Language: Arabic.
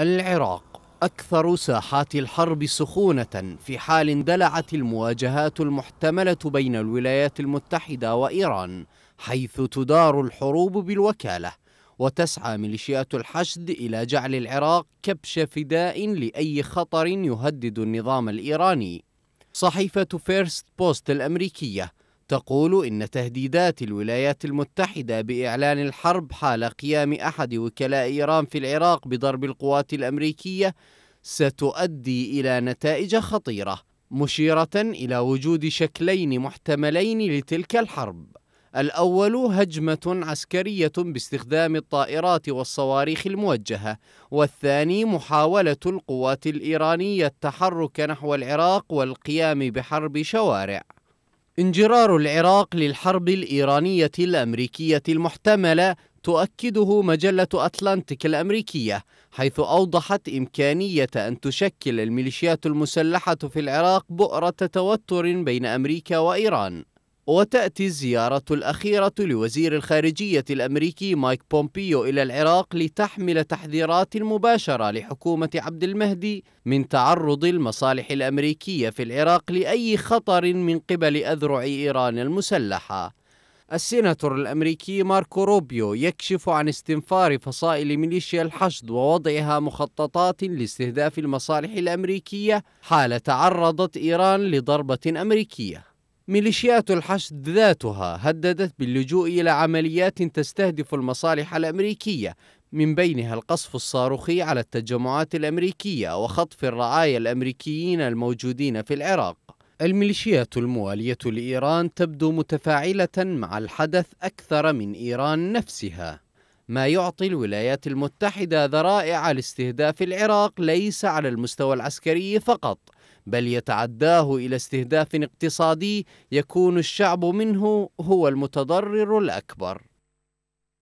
العراق أكثر ساحات الحرب سخونة في حال اندلعت المواجهات المحتملة بين الولايات المتحدة وإيران حيث تدار الحروب بالوكالة وتسعى ميليشيات الحشد إلى جعل العراق كبش فداء لأي خطر يهدد النظام الإيراني صحيفة فيرست بوست الأمريكية تقول إن تهديدات الولايات المتحدة بإعلان الحرب حال قيام أحد وكلاء إيران في العراق بضرب القوات الأمريكية ستؤدي إلى نتائج خطيرة، مشيرة إلى وجود شكلين محتملين لتلك الحرب. الأول هجمة عسكرية باستخدام الطائرات والصواريخ الموجهة، والثاني محاولة القوات الإيرانية التحرك نحو العراق والقيام بحرب شوارع. انجرار العراق للحرب الإيرانية الأمريكية المحتملة تؤكده مجلة أتلانتيك الأمريكية حيث أوضحت إمكانية أن تشكل الميليشيات المسلحة في العراق بؤرة توتر بين أمريكا وإيران وتأتي الزيارة الأخيرة لوزير الخارجية الأمريكي مايك بومبيو إلى العراق لتحمل تحذيرات مباشرة لحكومة عبد المهدي من تعرض المصالح الأمريكية في العراق لأي خطر من قبل أذرع إيران المسلحة السيناتور الأمريكي ماركو روبيو يكشف عن استنفار فصائل ميليشيا الحشد ووضعها مخططات لاستهداف المصالح الأمريكية حال تعرضت إيران لضربة أمريكية ميليشيات الحشد ذاتها هددت باللجوء إلى عمليات تستهدف المصالح الأمريكية من بينها القصف الصاروخي على التجمعات الأمريكية وخطف الرعايا الأمريكيين الموجودين في العراق الميليشيات الموالية لإيران تبدو متفاعلة مع الحدث أكثر من إيران نفسها ما يعطي الولايات المتحدة ذرائع لاستهداف العراق ليس على المستوى العسكري فقط بل يتعداه إلى استهداف اقتصادي يكون الشعب منه هو المتضرر الأكبر